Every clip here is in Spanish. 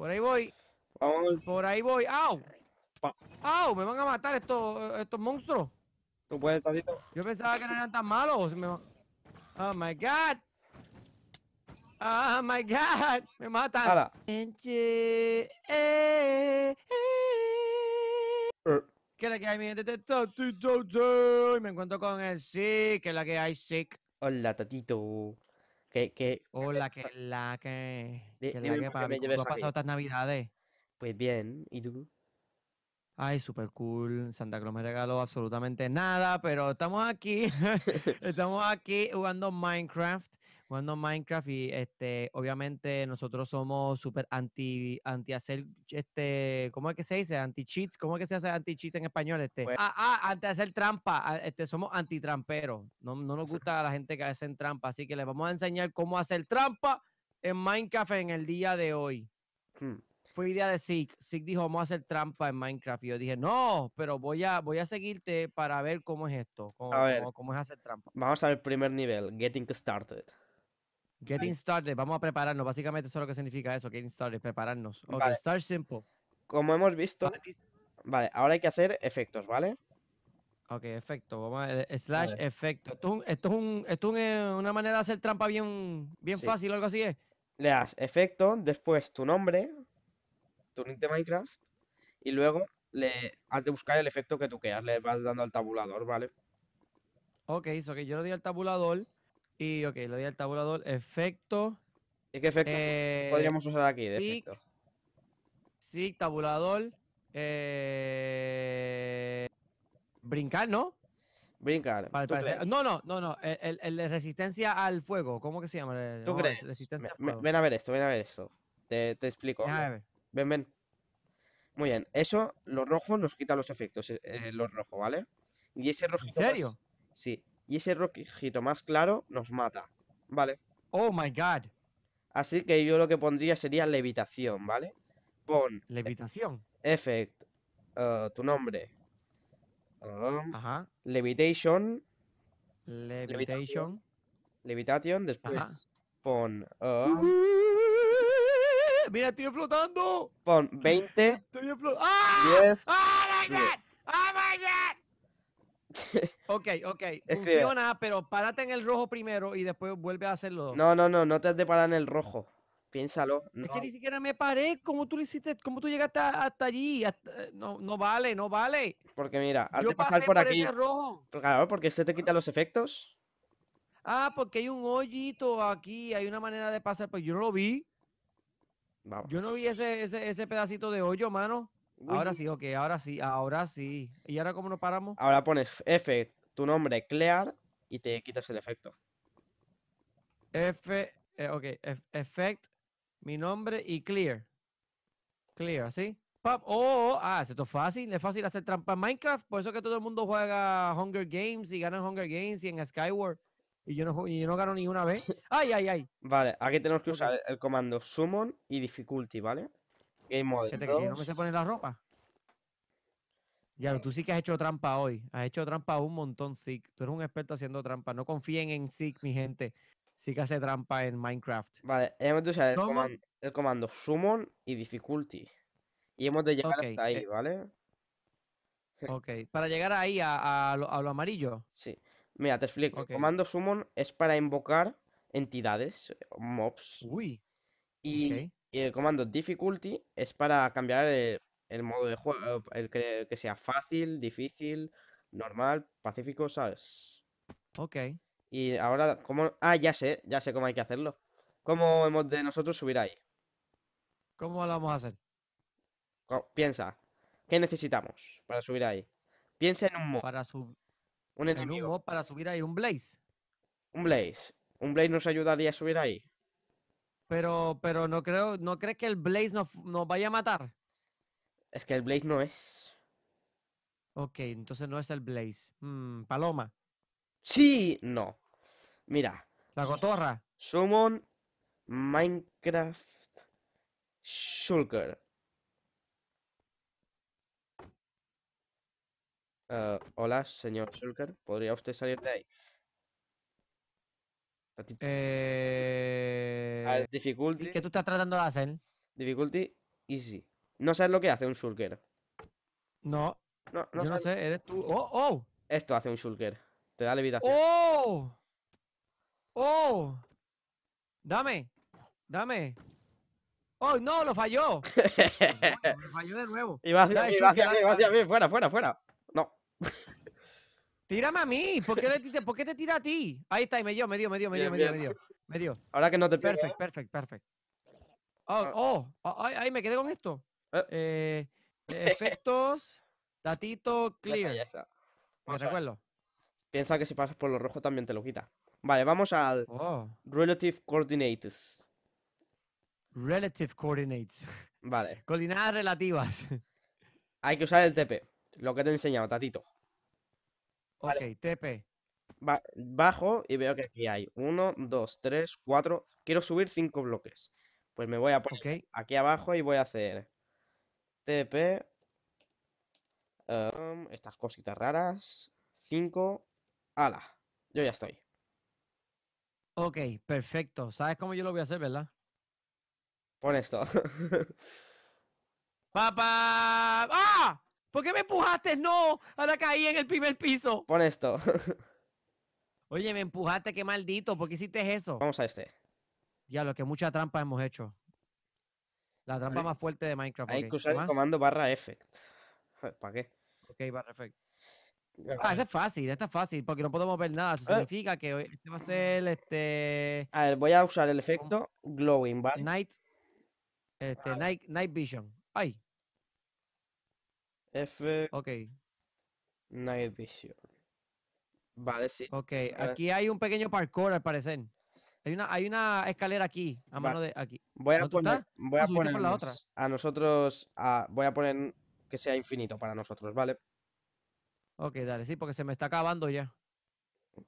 Por ahí voy. Vamos. Por ahí voy. ¡Au! ¡Au! Me van a matar estos, estos monstruos. Tú puedes, Tatito. Yo pensaba que no eran tan malos. Oh my god. Oh my god. Me matan. Hala. ¿Qué es la que hay, mi gente? Este y me encuentro con el Sick. ¿Qué es la que hay, Sick? Hola, Tatito. Que, que, o oh, la que, la que, pasado estas navidades? Pues bien, ¿y tú? Ay, súper cool. Santa Claus me regaló absolutamente nada, pero estamos aquí. estamos aquí jugando Minecraft jugando Minecraft y este, obviamente nosotros somos súper anti, anti hacer, este, ¿cómo es que se dice? Anti-cheats, ¿cómo es que se hace anti-cheats en español? Este? Pues ah, ah, anti hacer trampa, ah, este, somos anti no, no nos gusta a la gente que hacen trampa, así que les vamos a enseñar cómo hacer trampa en Minecraft en el día de hoy. Hmm. Fue idea de Zig. Zig dijo, vamos a hacer trampa en Minecraft. Y yo dije, no, pero voy a, voy a seguirte para ver cómo es esto, cómo, cómo, es hacer trampa. Vamos al primer nivel, Getting Started. Getting started, vamos a prepararnos. Básicamente eso es lo que significa eso, getting started, prepararnos. Ok, start simple. Como hemos visto, vale, ahora hay que hacer efectos, ¿vale? Ok, efecto, vamos a eh, slash efecto. Esto es, un, es, eh, una manera de hacer trampa bien, bien fácil o algo así, es. Le das efecto, después tu nombre, tu nick de Minecraft, y luego le has de buscar el efecto que tú quieras, le vas dando al tabulador, ¿vale? Ok, eso que yo le doy al tabulador. Y ok, lo di al tabulador. Efecto. ¿Y qué efecto eh, podríamos usar aquí de sí, efecto? Sí, tabulador. Eh, brincar, ¿no? Brincar. no, no, no, no. El, de resistencia al fuego. ¿Cómo que se llama? ¿Tú crees? Ven a ver esto, ven a ver esto. Te, te explico. Ven, ven. Muy bien. Eso, lo rojo nos quita los efectos. Eh, eh los rojos, ¿vale? Y ese rojito. ¿En serio? Pues, sí. Y ese rojito más claro nos mata, ¿vale? Oh my god. Así que yo lo que pondría sería levitación, ¿vale? Pon. Eh, levitación. Effect. Eh, tu nombre. Um, Ajá. Levitation. Levitation. Levitation. Después pon. Um, ¡Uh! Mira, estoy flotando. Pon 20. Estoy flotando. ¡Ah! ¡Oh my god! ¡Oh my god! Ok, ok. Funciona, pero párate en el rojo primero y después vuelve a hacerlo. No, no, no, no te has de parar en el rojo. Piénsalo. Es que ni siquiera me paré. ¿Cómo tú lo hiciste? ¿Cómo tú llegaste hasta allí? Eh, no, vale, no vale. Porque mira, has de pasar por, aquí. Ese rojo. Claro, porque se este te quita los efectos. Ah, porque hay un hoyito aquí, hay una manera de pasar, pues yo no lo vi. Vamos. Yo no vi ese, pedacito de hoyo, mano. Ahora sí, ok, ahora sí, ahora sí. ¿Y ahora cómo nos paramos? Ahora pones F, tu nombre clear y te quitas el efecto. F, eh, ok, effect, mi nombre y clear. Clear, ¿así? Oh, ah, esto es fácil, es fácil hacer trampa en Minecraft, por eso que todo el mundo juega Hunger Games y gana en Hunger Games y en Skyward. Y yo no, y yo no gano ni una vez. ¡Ay, ay, ay! Vale, aquí tenemos que usar el comando summon y difficulty, ¿vale? Game mode. ¿Qué te ¿No me pone la ropa? Ya, tú sí que has hecho trampa hoy. Has hecho trampa un montón, Zig. Tú eres un experto haciendo trampa. No confíen en Zig, mi gente. que hace trampa en Minecraft. Vale, hemos de usar el, comando, summon y difficulty. Y hemos de llegar hasta ahí, eh, ¿vale? Ok, para llegar ahí a, lo, amarillo. Sí. Mira, te explico. El comando summon es para invocar entidades, mobs. Uy. Y, el comando difficulty es para cambiar el modo de juego, el que, sea fácil, difícil, normal, pacífico, ¿sabes? Ok. Y ahora, ¿cómo? Ah, ya sé, ya sé cómo hay que hacerlo. ¿Cómo hemos de nosotros subir ahí? ¿Cómo lo vamos a hacer? Piensa, ¿qué necesitamos para subir ahí? Piensa en un Para subir. Un enemigo. para subir ahí, un blaze. Un blaze. Un blaze nos ayudaría a subir ahí. Pero, pero no creo, ¿no crees que el blaze nos, nos vaya a matar? Es que el Blaze no es. Ok, entonces no es el Blaze. Mm, paloma. Sí, no. Mira. La gotorra. Summon Minecraft Shulker. Eh, hola, señor Shulker. ¿Podría usted salir de ahí? Eh... A ver, difficulty. ¿Qué tú estás tratando de hacer? Difficulty, easy. No sabes lo que hace un shulker. No. No, no, yo no sé, eres tú. ¡Oh, oh! Esto hace un shulker. Te da levitación. ¡Oh! ¡Oh! Dame. Dame. ¡Oh, no! ¡Lo falló! lo falló de nuevo. Y va hacia, mí, va hacia mí, Fuera, fuera, fuera. No. Tírame a mí. ¿Por qué, te tira a ti? Ahí está, y me dio, me dio, me dio, me dio, me dio, me dio. Ahora que no te Perfect, perfect, perfect oh, ah. oh, oh ahí me quedé con esto. Ah. Eh, efectos, Tatito clear. recuerdo? Piensa que si pasas por lo rojo también te lo quita. Vale, vamos al oh. Relative Coordinates. Relative Coordinates. Vale. Coordinadas relativas. Hay que usar el TP. Lo que te he enseñado, tatito. Ok, TP. bajo y veo que aquí hay Uno, dos, tres, cuatro Quiero subir cinco bloques. Pues me voy a poner aquí abajo y voy a hacer TP. Um, estas cositas raras. 5. Ala. Yo ya estoy. Ok, perfecto. ¿Sabes cómo yo lo voy a hacer, verdad? Pon esto. ¡Papá! ¡Ah! ¿Por qué me empujaste? ¡No! Ahora caí en el primer piso. Pon esto. Oye, me empujaste, qué maldito. ¿Por qué hiciste eso? Vamos a este. Ya, lo que mucha trampa hemos hecho. La trampa más fuerte de Minecraft. Hay que usar el comando barra effect. ¿Para qué? Ok, barra effect. Ah, es fácil, esta es fácil, porque no podemos ver nada. Eso ah. significa que este va a ser este. A ver, voy a usar el efecto Glowing, ¿vale? Night. Este, night, night Vision. Ay. F. Ok. Night Vision. Vale, sí. Ok, aquí hay un pequeño parkour al parecer. Hay una, hay una escalera aquí, a mano de aquí. Voy a poner, voy a, poner a nosotros, voy a poner que sea infinito para nosotros, ¿vale? Ok, dale, sí, porque se me está acabando ya.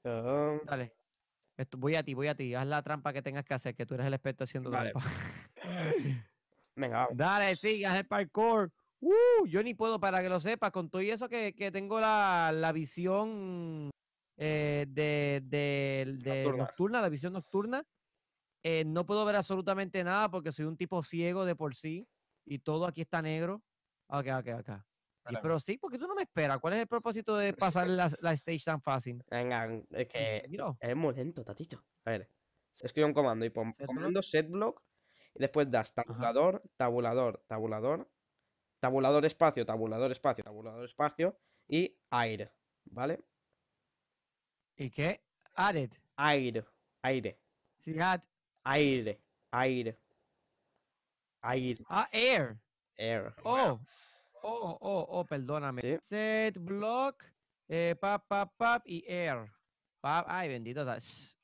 Dale. voy a ti, voy a ti. Haz la trampa que tengas que hacer, que tú eres el experto haciendo la trampa. Venga, vamos. Dale, sí, haz el parkour. Uh, yo ni puedo, para que lo sepas, con todo y eso que, tengo la, la visión eh, de, nocturna. la visión nocturna. Eh, no puedo ver absolutamente nada porque soy un tipo ciego de por sí y todo aquí está negro. Ok, ok, acá. pero sí, porque tú no me esperas. ¿Cuál es el propósito de pasar la, stage tan fácil? Venga, es que es muy lento, tatito. A escribe un comando y pon comando set block y después das tabulador, tabulador, tabulador, tabulador espacio, tabulador espacio, tabulador espacio y aire, ¿vale? ¿Y qué? Added. Aire. Aire. Sí, Aire. Aire. Aire. Ah, air. Air. Oh. Oh, oh, oh, perdóname. Set block, eh, pap, pap, pap y air. Pap, ay, bendito.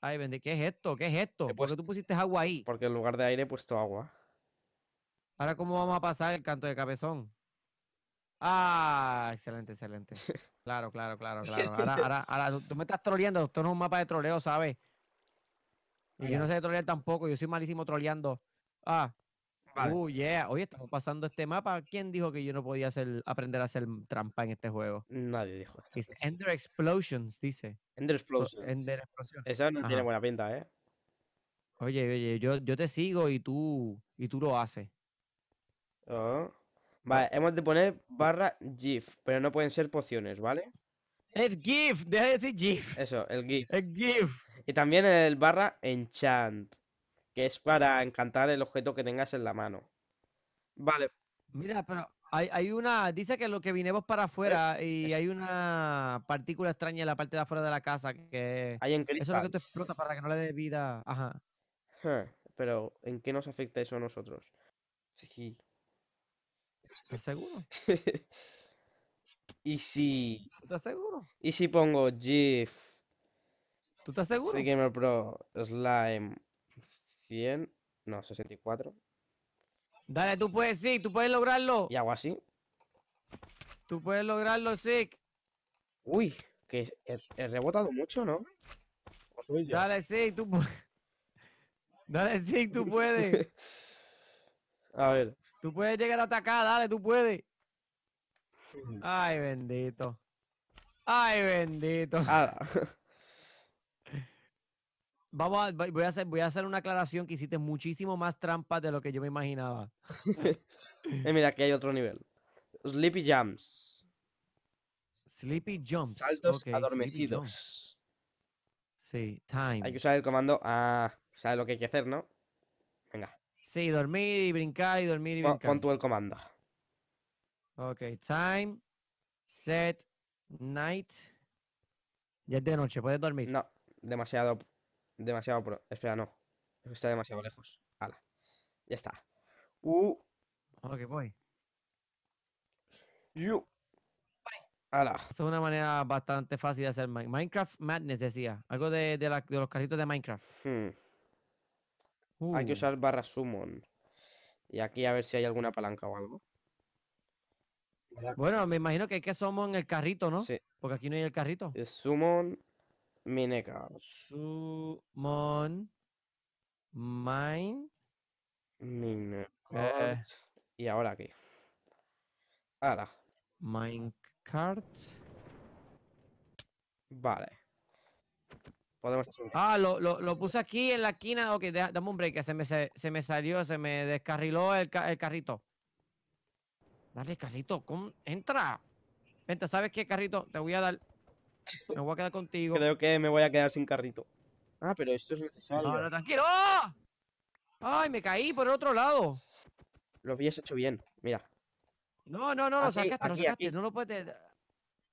Ay, bendito. ¿Qué es esto? ¿Qué es esto? Eh, ¿Por qué pues tú pusiste agua ahí? Porque en lugar de aire he puesto agua. Ahora, ¿cómo vamos a pasar el canto de cabezón? Ah, excelente, excelente. Claro, claro, claro, claro. Ahora, ahora, ahora tú me estás troleando, esto no es un mapa de troleo, ¿sabes? Y yo no sé trolear tampoco, yo soy malísimo troleando. Ah, vale. uh, yeah. Oye, estamos pasando este mapa. ¿Quién dijo que yo no podía hacer, aprender a hacer trampa en este juego? Nadie dijo. Dice, Ender Explosions, dice. Ender Explosions. Ender Explosions. Esa no tiene buena pinta, ¿eh? Oye, oye, yo, yo te sigo y tú, y tú lo haces. Ah... Vale, hemos de poner barra GIF, pero no pueden ser pociones, ¿vale? Es GIF, deja de decir GIF. Eso, el GIF. Es GIF. Y también el barra enchant, que es para encantar el objeto que tengas en la mano. Vale. Mira, pero hay, una, dice que lo que vinimos para afuera eh, y hay una partícula extraña en la parte de afuera de la casa que... Hay Eso es lo que te explota para que no le dé vida. Ajá. Pero, ¿en qué nos afecta eso a nosotros? Sí. ¿Estás seguro? ¿Y si. ¿Tú estás seguro? ¿Y si pongo GIF? ¿Tú estás seguro? Sí, Gamer Pro Slime 100. No, 64. Dale, tú puedes, sí, tú puedes lograrlo. Y hago así. Tú puedes lograrlo, Sick. Uy, que he, rebotado mucho, ¿no? Pues Dale, Sick, tú puedes. Dale, Sick, tú puedes. A ver. Tú puedes llegar hasta acá, dale, tú puedes. Ay, bendito. Ay, bendito. Ah. Vamos voy, a hacer, voy a hacer una aclaración que hiciste muchísimo más trampas de lo que yo me imaginaba. eh, mira, aquí hay otro nivel. Sleepy Jumps. Sleepy Jumps. Saltos adormecidos. Sí, time. Hay que usar el comando. a... Ah, sabes lo que hay que hacer, ¿no? Sí, dormir y brincar y dormir y brincar. Pon tú el comando. Ok, time, set, night. Ya es de noche, puedes dormir. No, demasiado. Demasiado. Pro... Espera, no. Está demasiado lejos. Hala. Ya está. Uh. Ok, voy. You. Ala. Es una manera bastante fácil de hacer Minecraft Madness, decía. Algo de, de, la, de los carritos de Minecraft. Hmm. Hay que uh. usar barra summon. Y aquí a ver si hay alguna palanca o algo. Bueno, me imagino que hay que summon el carrito, ¿no? Sí. Porque aquí no hay el carrito. summon Minecart. Summon Mine. Minecart. Eh. Y ahora aquí. Ahora. Minecart. Vale ah, lo, puse aquí en la esquina. Ok, dame un break, se me, se, me salió, se me descarriló el, carrito. Dale, carrito, entra. Vente, ¿sabes qué, carrito? Te voy a dar. Me voy a quedar contigo. Creo que me voy a quedar sin carrito. Ah, pero esto es necesario. tranquilo. ¡Ay, me caí por el otro lado! Lo habías hecho bien, mira. No, no, no, lo sacaste, No lo puedes.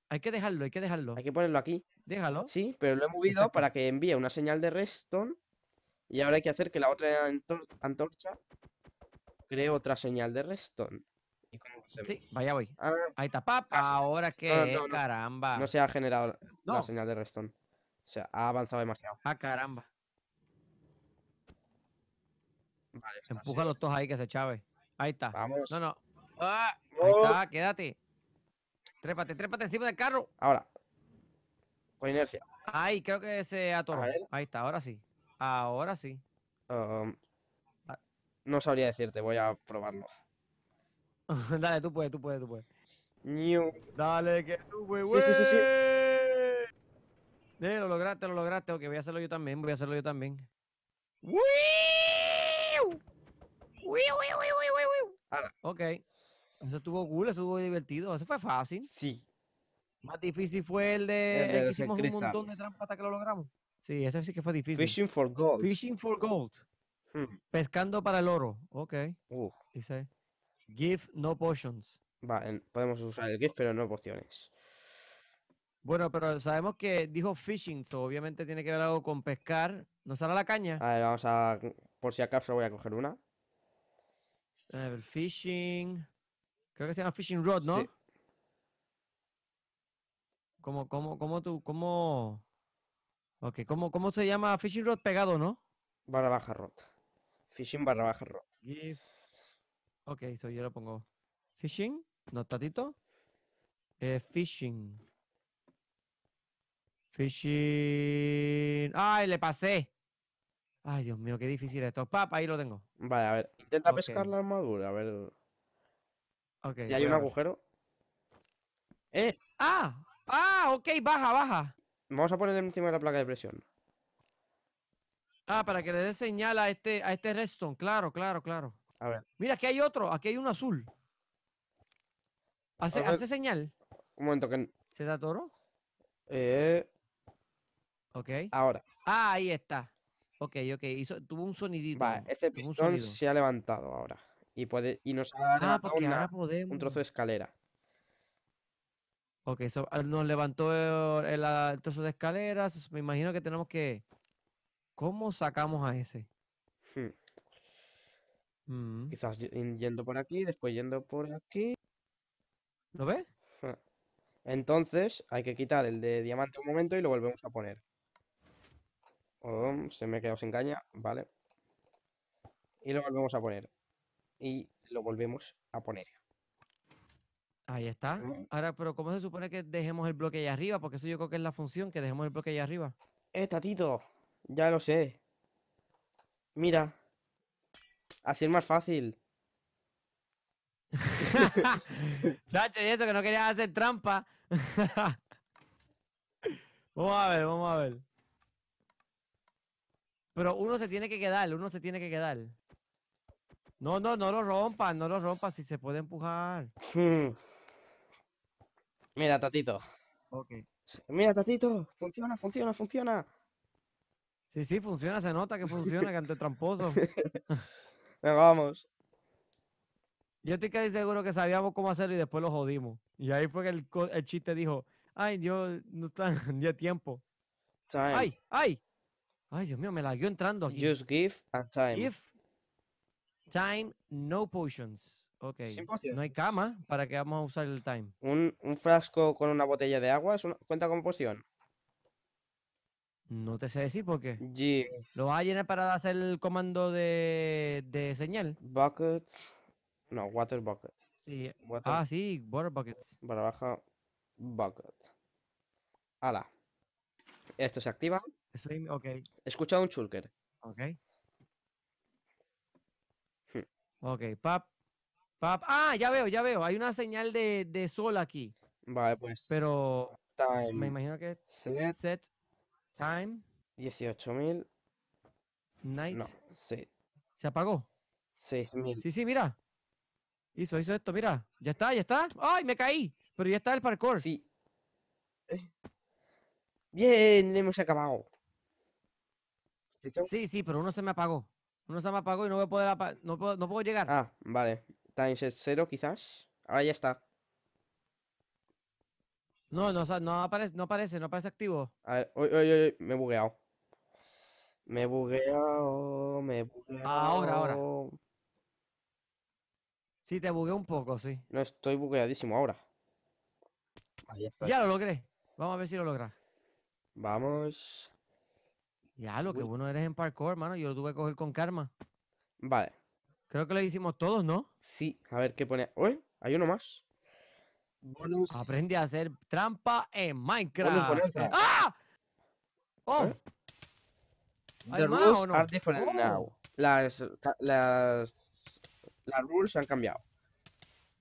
Hay que dejarlo, hay que dejarlo. Hay que ponerlo aquí. Déjalo. Sí, pero lo he movido para que envíe una señal de redstone. Y ahora hay que hacer que la otra antorcha cree otra señal de redstone. ¿Y cómo sí, vaya voy. Ah, ahí está, papá Ahora que no, caramba. No se ha generado la señal de redstone. O sea, ha avanzado demasiado. Ah, caramba. Vale, Empuja los dos ahí que se chave. Ahí está. Vamos. No, no. ¡Ah! ahí está, ¡Oh! quédate. Trépate, trépate encima del carro. Ahora. Con inercia. Ay, creo que se atoró. Ahí está, ahora sí. Ahora sí. Um, ah. no sabría decirte, voy a probarlo. Dale, tú puedes, tú puedes, tú puedes. New. Dale, que tú puedes. Sí, sí, sí, sí. Eh, lo lograste, lo lograste. Ok, voy a hacerlo yo también, voy a hacerlo yo también. ¡Wiu! ¡Wiu, wiu, wiu, wiu, Ok. Eso estuvo cool, eso estuvo divertido, eso fue fácil. Sí. Más difícil fue el de, hicimos un montón de trampas hasta que lo logramos. Sí, ese sí que fue difícil. Fishing for gold. Fishing for gold. Hmm. Pescando para el oro. Ok. Uh. Dice. Give no potions. Vale, podemos usar el gift, pero no pociones. Bueno, pero sabemos que dijo fishing, so obviamente tiene que ver algo con pescar. ¿Nos hará la caña? A ver, vamos a. Por si acaso voy a coger una. A ver, fishing. Creo que se llama Fishing Rod, ¿no? Sí. ¿Cómo, cómo, tú, cómo... Ok, ¿cómo, se llama Fishing Rod pegado, no? Barra baja rod. Fishing barra baja rod. Ok, yo lo pongo. Fishing, no Eh, fishing. Fishing. ¡Ay, le pasé! Ay, Dios mío, qué difícil esto. ¡Papá, ahí lo tengo. Vale, a ver. Intenta pescar la armadura, a ver si hay un agujero. Eh, ¡Ah! ¡Ah! Ok, baja, baja. Vamos a poner encima de la placa de presión. Ah, para que le dé señal a este, a este redstone. Claro, claro, claro. Mira, aquí hay otro. Aquí hay uno azul. Hace, ah, ah. señal. Un momento, que. ¿Se da toro? Eh. Ok. Ahora. Ah, ahí está. Ok, ok. Hizo, tuvo un sonidito. Vale, este pistón se ha levantado ahora. Y, puede, y nos ah, un trozo de escalera. Ok, nos levantó eh, el, trozo de escaleras. Me imagino que tenemos que. ¿Cómo sacamos a ese? Hmm. Mm. Quizás yendo por aquí, después yendo por aquí. ¿Lo ves? Entonces hay que quitar el de diamante un momento y lo volvemos a poner. Oh, se me ha quedado sin caña, vale. Y lo volvemos a poner y lo volvemos a poner. Ahí está. Ahora, pero ¿cómo se supone que dejemos el bloque ahí arriba? Porque eso yo creo que es la función, que dejemos el bloque ahí arriba. Eh, Tatito, ya lo sé. Mira, así es más fácil. Chacho, y eso que no querías hacer trampa. vamos a ver, vamos a ver. Pero uno se tiene que quedar, uno se tiene que quedar. No, no, no lo rompas, no lo rompas, si se puede empujar. Mira, Tatito. Mira, Tatito, funciona, funciona, funciona. Sí, sí, funciona, se nota que funciona, que ante tramposo. vamos. Yo estoy casi seguro que sabíamos cómo hacerlo y después lo jodimos. Y ahí fue que el, chiste dijo, ay, yo no tenía tiempo. Ay, ay. Ay, Dios mío, me la guió entrando aquí. Just give and time. Time, no potions. Ok. No hay cama. ¿Para que vamos a usar el time? Un, frasco con una botella de agua una, cuenta con poción. No te sé decir por qué. ¿Lo vas a llenar para hacer el comando de, señal? Buckets. No, water bucket. Sí. Water. Ah, sí, water buckets. Para baja, bucket. Ala. Esto se activa. Estoy, Ok. He un chulker. Ok. Ok, pap. Pap. Ah, ya veo, ya veo. Hay una señal de, de sol aquí. Vale, pues. Pero. Me imagino que set, time. 18.000. Night. No, ¿Se apagó? Sí, sí, mira. Hizo, hizo esto, mira. Ya está, ya está. ¡Ay, me caí! Pero ya está el parkour. Sí. Bien, hemos acabado. ¿Sí, sí, pero uno se me apagó. Uno se me apagó y no voy a poder no, puedo, llegar. Ah, vale. times cero, quizás. Ahora ya está. No, no, no, aparece, no aparece, no aparece activo. A ver, me he bugueado. Me he bugueado, me he Ahora, ahora. Sí, te bugueé un poco, sí. No, estoy bugueadísimo ahora. Ya lo logré. Vamos a ver si lo logra Vamos. Ya, lo que bueno eres en parkour, hermano. Yo lo tuve que coger con karma. Vale. Creo que lo hicimos todos, ¿no? Sí. A ver, ¿qué pone? Uy, hay uno más. Bonus. Aprende a hacer trampa en Minecraft. Bonus ¡Ah! ¡Oh! ¿Eh? are different oh. now. Las, las, las rules han cambiado.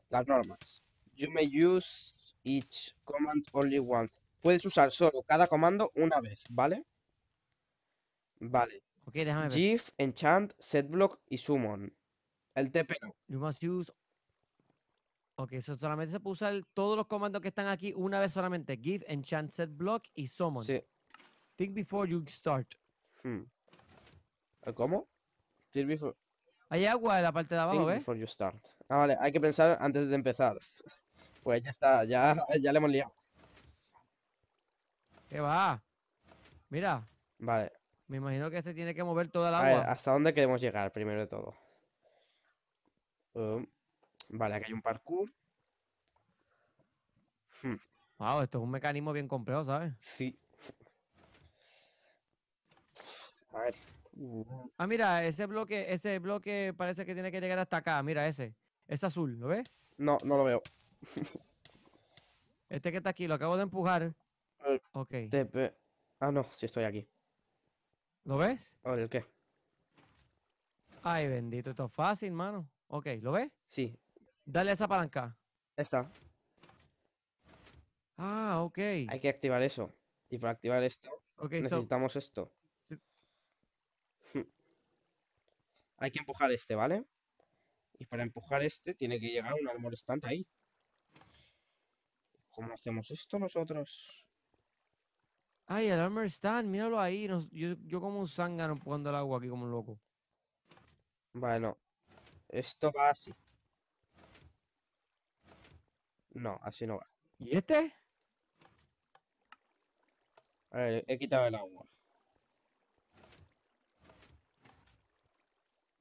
Las normas. You may use each command only once. Puedes usar solo cada comando una vez, ¿vale? Vale. Ok, déjame ver. GIF, Enchant, Setblock y Summon. El TP no. You must use... Ok, solamente se puede usar todos los comandos que están aquí una vez solamente. Give, Enchant, Setblock y Summon. Sí. Think before you start. Hmm. Eh, ¿Cómo? Think before... Hay agua en la parte de abajo, Think ¿eh? before you start. Ah, vale, hay que pensar antes de empezar. Pues ya está, ya, ya le hemos liado. ¿Qué va? Mira. Vale. Me imagino que se tiene que mover toda el agua. A ver, ¿hasta dónde queremos llegar primero de todo? Um, vale, aquí hay un parkour. Hmm. Wow, esto es un mecanismo bien complejo, ¿sabes? Sí. A ver. Ah, mira, ese bloque, ese bloque parece que tiene que llegar hasta acá. Mira, ese. Es azul, ¿lo ves? No, no lo veo. este que está aquí, lo acabo de empujar. Eh, ok. Ah, no, sí estoy aquí. ¿Lo ves? A ¿el qué? Ay, bendito, esto es fácil, mano. Ok, ¿lo ves? Sí. Dale esa palanca. Esta. Ah, ok. Hay que activar eso. Y para activar esto, necesitamos esto. Hay que empujar este, ¿vale? Y para empujar este tiene que llegar un armor ahí. ¿Cómo hacemos esto nosotros? Ay, el Armor Stand, míralo ahí. yo, como un zángano poniendo el agua aquí como un loco. Bueno, esto va así. No, así no va. ¿Y este? A ver, he quitado el agua.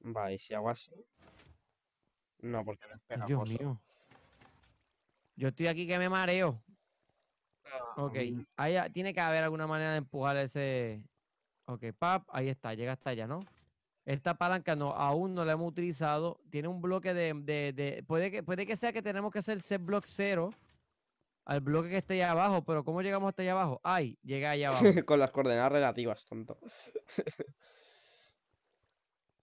Va, ¿y si hago así? No, porque no es pegajoso. Dios mío. Yo estoy aquí que me mareo. Ok, ahí, tiene que haber alguna manera de empujar ese... Ok, pap, ahí está, llega hasta allá, ¿no? Esta palanca no, aún no la hemos utilizado. Tiene un bloque de... puede, que, puede que sea que tenemos que hacer set block cero al bloque que esté allá abajo, pero ¿cómo llegamos hasta allá abajo? Ay, llega allá abajo. Con las coordenadas relativas, tonto.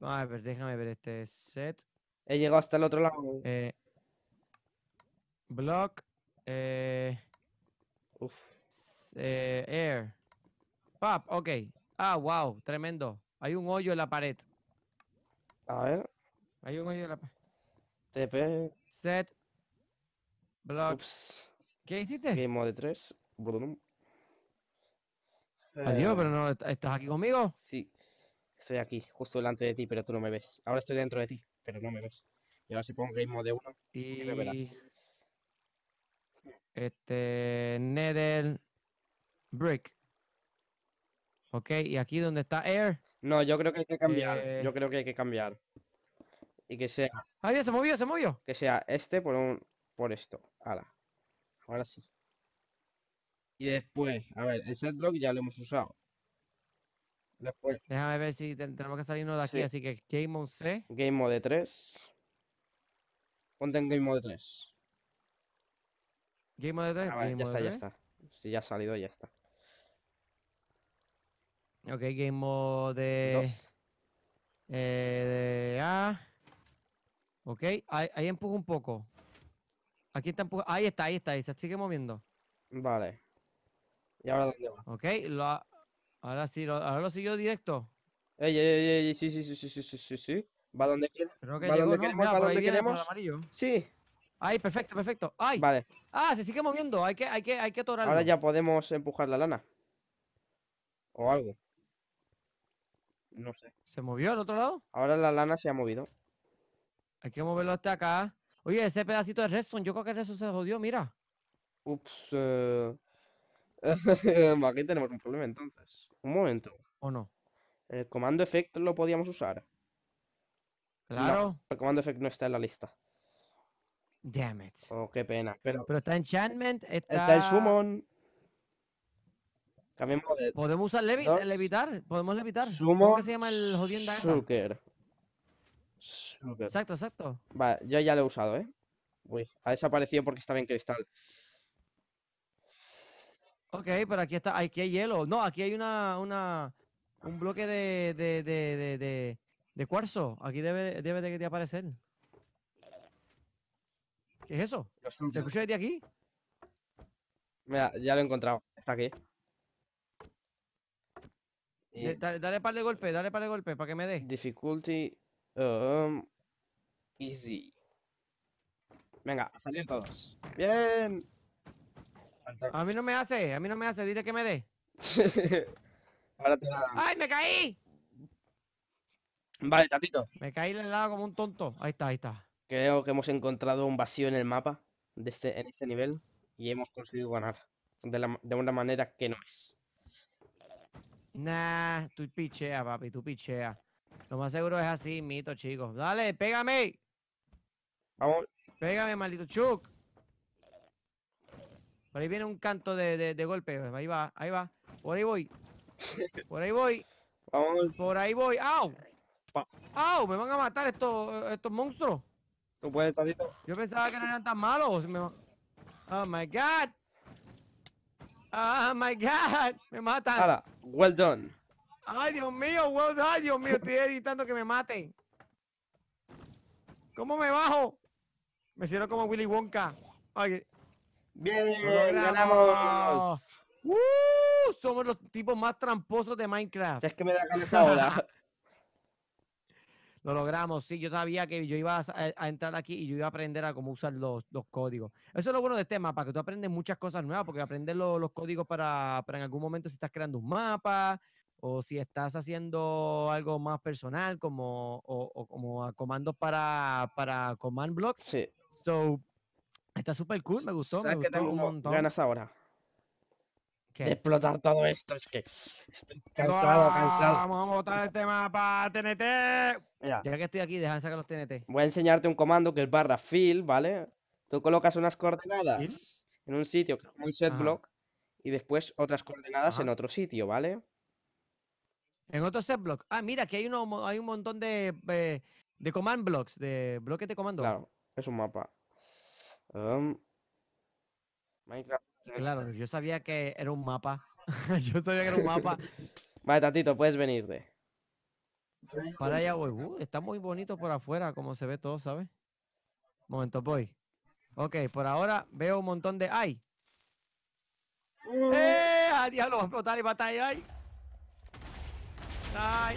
A ver, déjame ver este set. He llegado hasta el otro lado. Eh, block. Eh, eh, air. Pap, ok. Ah, wow, tremendo. Hay un hoyo en la pared. A ver. Hay un hoyo en la pared. TP. Set. Blocks. ¿Qué hiciste? Game mode 3. Adiós, ah, pero no, ¿estás aquí conmigo? Sí, estoy aquí, justo delante de ti, pero tú no me ves. Ahora estoy dentro de ti, pero no me ves. Y ahora si pongo Game Mode 1, y... me verás. Este, Nether, brick. Ok, y aquí donde está air. No, yo creo que hay que cambiar. Eh, yo creo que hay que cambiar. Y que sea. ¡Ah, ya se movió, se movió! Que sea este por un. por esto. Ahora. Ahora sí. Y después, a ver, el set block ya lo hemos usado. Después. Déjame ver si tenemos que salirnos de aquí, así que Game Mode C. Game Mode 3. Ponte en Game Mode 3. Game Mode 3. A ya está, ya está. Si ya ha salido, ya está. Ok, game mode Eh, de A. Ok, ahí, empujo un poco. Aquí está empujado... Ahí está, ahí está, ahí se sigue moviendo. Vale. ¿Y ahora dónde va? Ok, lo, ahora sí, ahora lo siguió directo. Ey, ey, ey, sí, sí, sí, sí, sí, sí, sí. Va donde quiera va donde queremos, va donde Sí. Ahí, perfecto, perfecto. Ay. Vale. Ah, se sigue moviendo. Hay que, hay que, hay que atorarlo. Ahora ya podemos empujar la lana. O algo. No sé. ¿Se movió al otro lado? Ahora la lana se ha movido. Hay que moverlo hasta acá. Oye, ese pedacito de Redstone, yo creo que el Redstone se jodió, mira. Ups. Eh. Aquí tenemos un problema entonces. Un momento. ¿O no? El comando effect lo podíamos usar. Claro. el comando effect no está en la lista. Damn it. Oh, qué pena. Pero, pero está enchantment, está... Está el summon. ¿Podemos usar levitar? ¿Podemos levitar? Sumo ¿Cómo que se llama el jodienda Exacto, exacto. Vale, yo ya lo he usado, ¿eh? Uy, ha desaparecido porque estaba en cristal. Ok, pero aquí está, aquí hay hielo. No, aquí hay una, una un bloque de, de, de, de, de cuarzo. Aquí debe, debe de, aparecer. ¿Qué es eso? ¿Se escucha desde aquí? Mira, ya lo he encontrado. Está aquí. Eh, dale, dale par de golpes, dale par de golpes para que me dé. Difficulty um, easy. Venga, salir todos. Bien. A mí no me hace, a mí no me hace, dile que me dé. ¡Ay, me caí! Vale, tatito. Me caí en el lado como un tonto. Ahí está, ahí está. Creo que hemos encontrado un vacío en el mapa de este, en este nivel y hemos conseguido ganar de una manera que no es. Nah, tú pichea, papi, tú picheas. Lo más seguro es así, mito, chicos. Dale, pégame. Vamos. Pégame, maldito Chuck. Por ahí viene un canto de, de, golpe. Ahí va, ahí va. Por ahí voy. Por ahí voy. Vamos. Por ahí voy. ¡Au! ¡Au! Me van a matar estos, estos monstruos. Tú puedes, Yo pensaba que no eran tan malos. Oh my god. Oh my god. Me matan. Well done. Ay, Dios mío, well done. Ay, Dios mío, estoy editando que me maten. ¿Cómo me bajo? Me siento como Willy Wonka. Bien, Bien, ganamos. ganamos. Uh, somos los tipos más tramposos de Minecraft. Si es que me da cabeza ahora. Lo logramos, sí. Yo sabía que yo iba eh, a, entrar aquí y yo iba a aprender a cómo usar los, códigos. Eso es lo bueno de este mapa, que tú aprendes muchas cosas nuevas, porque aprendes los códigos para, en algún momento si estás creando un mapa o si estás haciendo algo más personal, como, o, como comandos para, para command blocks. Sí. So, está súper cool, me gustó. me un ganas ahora? explotar todo esto. Es que estoy cansado, cansado. Vamos a botar este mapa, TNT. Ya que estoy aquí, déjame sacar los TNT. Voy a enseñarte un comando que es barra fill, ¿vale? Tú colocas unas coordenadas en un sitio que es un set block y después otras coordenadas en otro sitio, ¿vale? En otro set block. Ah, mira, que hay, uno, hay un montón de, de, eh, de command blocks, de bloques de comando. Claro, es un mapa. Um, Minecraft Claro, yo sabía que era un mapa. yo sabía que era un mapa. vale, Tantito, puedes venirte. Para allá voy. Uh, está muy bonito por afuera, como se ve todo, ¿sabes? Momento, voy. Ok, por ahora veo un montón de... ¡Ay! ¡Eh! ¡Adiós Va a explotar y batalla. ¡Ay! ¡Ay!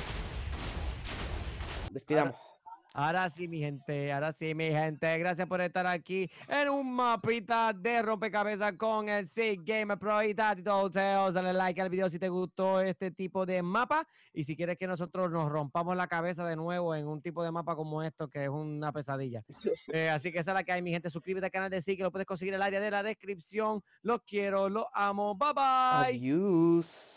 Despidamos. Ahora sí, mi gente, ahora sí, mi gente, gracias por estar aquí en un mapita de rompecabezas con el Sig Gamer Pro y Tatito Dale like al video si te gustó este tipo de mapa y si quieres que nosotros nos rompamos la cabeza de nuevo en un tipo de mapa como esto, que es una pesadilla. Eh, así que esa es la que hay, mi gente. Suscríbete al canal de Sig, que lo puedes conseguir en el área de la descripción. Los quiero, los amo. Bye bye. Adiós.